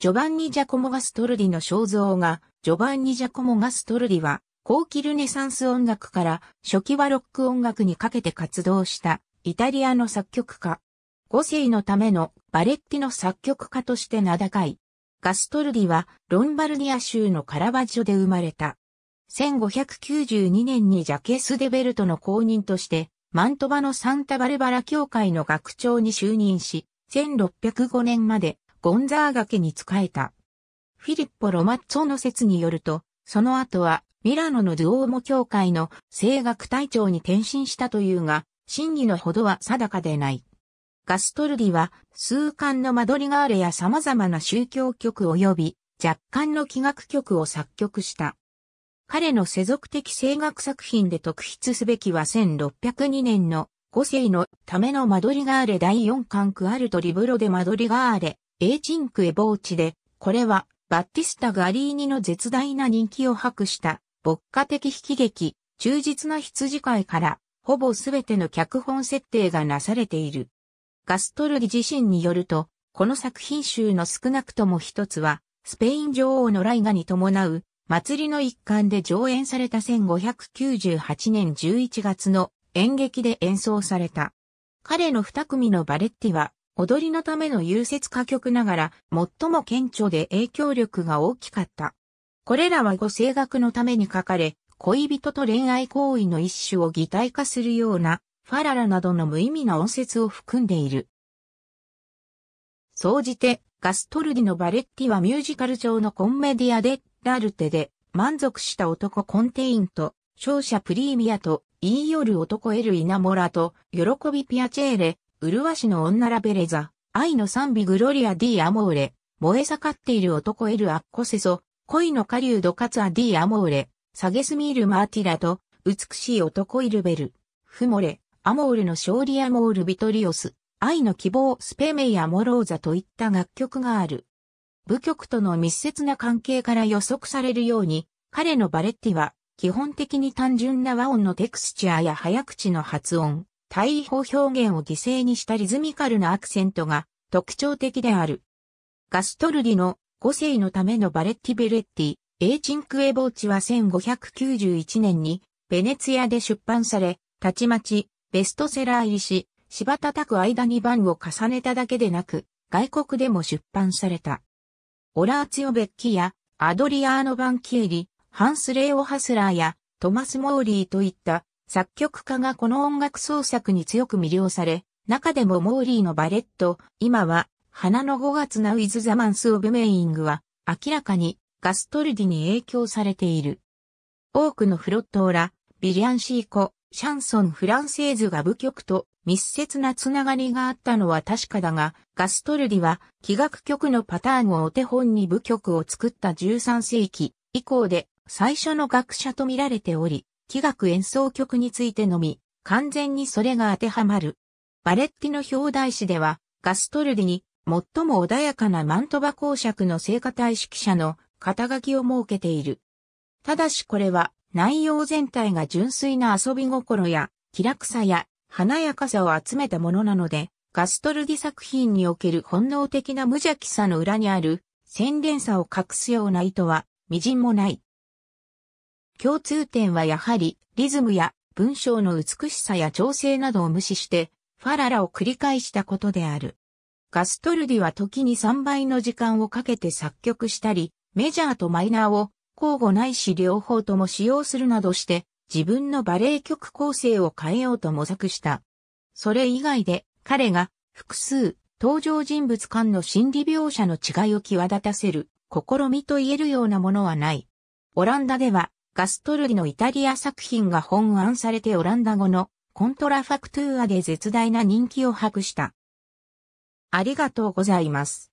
ジョバンニ・ジャコモ・ガストルリの肖像画、ジョバンニ・ジャコモ・ガストルリは、後期ルネサンス音楽から初期はロック音楽にかけて活動したイタリアの作曲家。五世のためのバレッティの作曲家として名高い。ガストルリはロンバルディア州のカラバッジョで生まれた。1592年にジャケス・デベルトの公認として、マントバのサンタバルバラ教会の学長に就任し、1605年までゴンザーガ家に仕えた。フィリッポ・ロマッツォの説によると、その後はミラノのドゥオーモ教会の声楽隊長に転身したというが、真偽のほどは定かでない。ガストルリは、数巻のマドリガーレや様々な宗教曲及び、若干の器楽曲を作曲した。彼の世俗的声楽作品で特筆すべきは1602年の五世のためのマドリガーレ第4巻クアルトリブロでマドリガーレエーチンクエボーチで、これは、バッティスタ・ガリーニの絶大な人気を博した牧歌的悲劇、忠実な羊飼いから、ほぼすべての脚本設定がなされている。ガストルギ自身によると、この作品集の少なくとも一つは、スペイン女王の来賀に伴う、祭りの一環で上演された1598年11月の演劇で演奏された。彼の二組のバレッティは、踊りのための優雪歌曲ながら最も顕著で影響力が大きかった。これらは語声楽のために書かれ、恋人と恋愛行為の一種を擬態化するような、ファララなどの無意味な音節を含んでいる。総じて、ガストルディのバレッティはミュージカル上のコンメディアで、ラルテで、満足した男コンテインと、勝者プリーミアと、言い寄る男エル・イナモラと、喜びピアチェーレ、うるわしの女ラベレザ、愛の賛美グロリア・ディ・アモーレ、燃え盛っている男エル・アッコセソ、恋のードカツア・ディ・アモーレ、サゲスミール・マーティラと、美しい男イルベル、フモレ、アモールの勝利アモール・ビトリオス、愛の希望スペメイ・アモローザといった楽曲がある。部曲との密接な関係から予測されるように、彼のバレッティは、基本的に単純な和音のテクスチャーや早口の発音、対位法表現を犠牲にしたリズミカルなアクセントが特徴的である。ガストルリの5世のためのバレッティ・ベレッティ、エーチンクエボーチは1591年にベネツィアで出版され、たちまちベストセラー入りし、芝叩く間に番を重ねただけでなく、外国でも出版された。オラーツヨ・ベッキやアドリアーノ・バンキエリ、ハンス・レオ・ハスラーやトマス・モーリーといった作曲家がこの音楽創作に強く魅了され、中でもモーリーのバレット、今は、花の5月なウィズ・ザ・マンス・オブ・メイングは、明らかにガストルディに影響されている。多くのフロットーラ、ビリアンシーコ、シャンソン・フランセーズが部曲と密接なつながりがあったのは確かだが、ガストルディは、器楽曲のパターンをお手本に部曲を作った13世紀以降で、最初の学者と見られており、器楽演奏曲についてのみ、完全にそれが当てはまる。バレッティの表題詞では、ガストルディに、最も穏やかなマントバ公爵の聖歌隊指揮者の肩書きを設けている。ただしこれは、内容全体が純粋な遊び心や、気楽さや、華やかさを集めたものなので、ガストルディ作品における本能的な無邪気さの裏にある、洗練さを隠すような意図は、微塵もない。共通点はやはり、リズムや文章の美しさや調整などを無視して、ファララを繰り返したことである。ガストルディは時に3倍の時間をかけて作曲したり、メジャーとマイナーを交互ないし両方とも使用するなどして、自分のバレエ曲構成を変えようと模索した。それ以外で、彼が複数登場人物間の心理描写の違いを際立たせる試みと言えるようなものはない。オランダではガストルリのイタリア作品が本案されてオランダ語のコントラファクトゥーアで絶大な人気を博した。ありがとうございます。